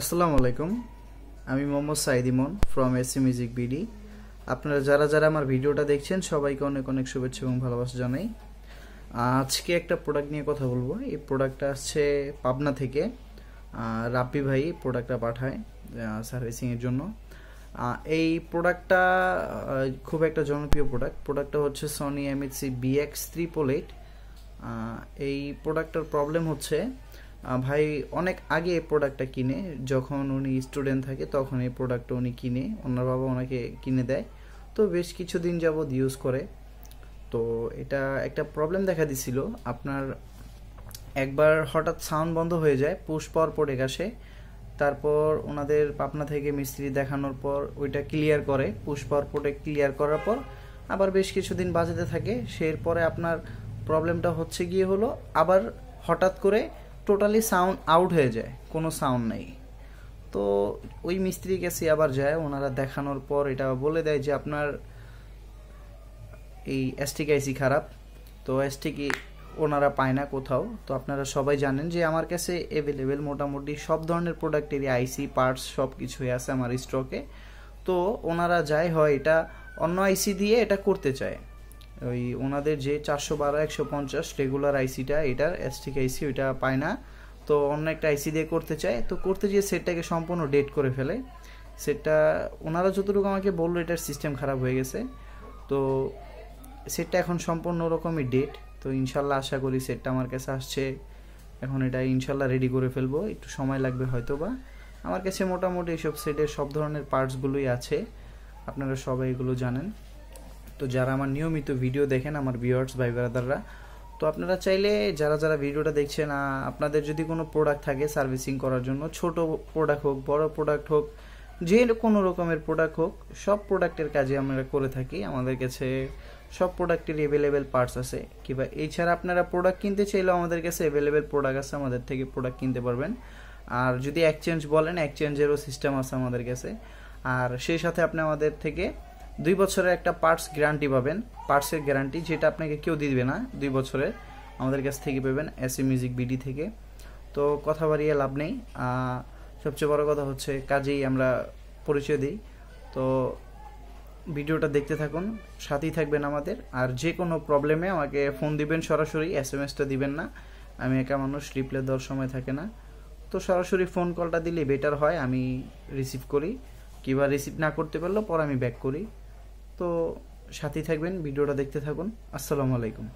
আসসালামু আলাইকুম আমি Mohammad Saeed Imon from AC music BD আপনারা যারা যারা আমার ভিডিওটা দেখছেন সবাইকে অনেক অনেক শুভেচ্ছা এবং ভালোবাসা জানাই আজকে একটা প্রোডাক্ট নিয়ে কথা বলবো এই প্রোডাক্টটা আসছে পাবনা থেকে রাব্বি ভাই প্রোডাক্টটা পাঠায় সার্ভিসিংয়ের জন্য এই প্রোডাক্টটা খুব একটা জনপ্রিয় প্রোডাক্ট প্রোডাক্টটা হচ্ছে Sony MAC BX triple eight এই প্রোডাক্টটার প্রবলেম হচ্ছে ভাই অনেক আগে এই প্রোডাক্টটা কিনে যখন উনি স্টুডেন্ট থাকে তখন এই প্রোডাক্টটা উনি কিনে ওনার বাবা ওনাকে কিনে দেয় তো বেশ কিছুদিন যাবৎ ইউজ করে তো এটা একটা প্রবলেম দেখা দিছিল আপনার একবার হঠাৎ সাউন্ড বন্ধ হয়ে যায় পুশ পাওয়ার পড়ে গেছে তারপর ওনাদের পাপনা থেকে মিস্ত্রি দেখানোর পর ওইটা ক্লিয়ার করে পুশ পাওয়ার পড়ে ক্লিয়ার করার পর আবার বেশ কিছুদিন বাজাতে থাকে সেরপরে আপনার প্রবলেমটা হচ্ছে গিয়ে হলো আবার হঠাৎ করে টোটালি সাউন্ড আউট হয়ে যায় কোনো সাউন্ড নেই তো ওই মিস্ত্রি গেছে আবার যায় ওনারা দেখানোর পর এটা বলে দেয় যে আপনার এই এসটিক আইসি খারাপ তো এসটিক ওনারা পায় না কোথাও তো আপনারা সবাই জানেন যে আমার কাছে অ্যাভেলেবেল মোটামুটি সব ধরনের প্রোডাক্টেরই আইসি পার্টস সব কিছুই আছে আমার স্টকে তো ওনারা যাই হয় এটা অন্য আইসি দিয়ে এটা করতে চায় ওই ওনাদের যে চারশো বারো একশো পঞ্চাশ রেগুলার আইসিটা এটার এসটিক আইসি ওইটা পায় না তো অন্য একটা আইসি দিয়ে করতে চায় তো করতে গিয়ে সেটটাকে সম্পূর্ণ ডেট করে ফেলে সেটটা ওনারা যতটুকু আমাকে বললো এটার সিস্টেম খারাপ হয়ে গেছে তো সেটটা এখন সম্পূর্ণ রকমই ডেট তো ইনশাল্লাহ আশা করি সেটটা আমার কাছে আসছে এখন এটা ইনশাল্লাহ রেডি করে ফেলবো একটু সময় লাগবে হয়তো বা আমার কাছে মোটামুটি এইসব সেটের সব ধরনের পার্টসগুলোই আছে আপনারা সবাই এগুলো জানেন তো যারা আমার নিয়মিত ভিডিও দেখেন আমার ভিওয়ার্স ভাই ব্রাদাররা তো আপনারা চাইলে যারা যারা ভিডিওটা দেখছেন আপনাদের যদি কোনো প্রোডাক্ট থাকে সার্ভিসিং করার জন্য ছোট প্রোডাক্ট হোক বড় প্রোডাক্ট হোক যে কোনো রকমের প্রোডাক্ট হোক সব প্রোডাক্টের কাজে আমরা করে থাকি আমাদের কাছে সব প্রোডাক্টের অ্যাভেলেবেল পার্টস আছে কিংবা এছাড়া আপনারা প্রোডাক্ট কিনতে চাইলেও আমাদের কাছে অ্যাভেলেবেল প্রোডাক্ট আছে আমাদের থেকে প্রোডাক্ট কিনতে পারবেন আর যদি এক্সচেঞ্জ বলেন এক্সচেঞ্জেরও সিস্টেম আছে আমাদের কাছে আর সেই সাথে আপনি আমাদের থেকে দুই বছরের একটা পার্টস গ্যারান্টি পাবেন পার্টসের গ্যারান্টি যেটা আপনাকে কেউ দিবে না দুই বছরের আমাদের কাছ থেকে পাবেন এস মিউজিক বিডি থেকে তো কথা বাড়িয়ে লাভ নেই সবচেয়ে বড় কথা হচ্ছে কাজেই আমরা পরিচয় দিই তো ভিডিওটা দেখতে থাকুন সাথেই থাকবেন আমাদের আর যে কোনো প্রবলেমে আমাকে ফোন দিবেন সরাসরি এস এম এসটা দিবেন না আমি একা মানুষ রিপ্লে দেওয়ার সময় থাকে না তো সরাসরি ফোন কলটা দিলে বেটার হয় আমি রিসিভ করি কিবা রিসিভ না করতে পারলেও পর আমি ব্যাক করি তো সাথেই থাকবেন ভিডিওটা দেখতে থাকুন আসসালামু আলাইকুম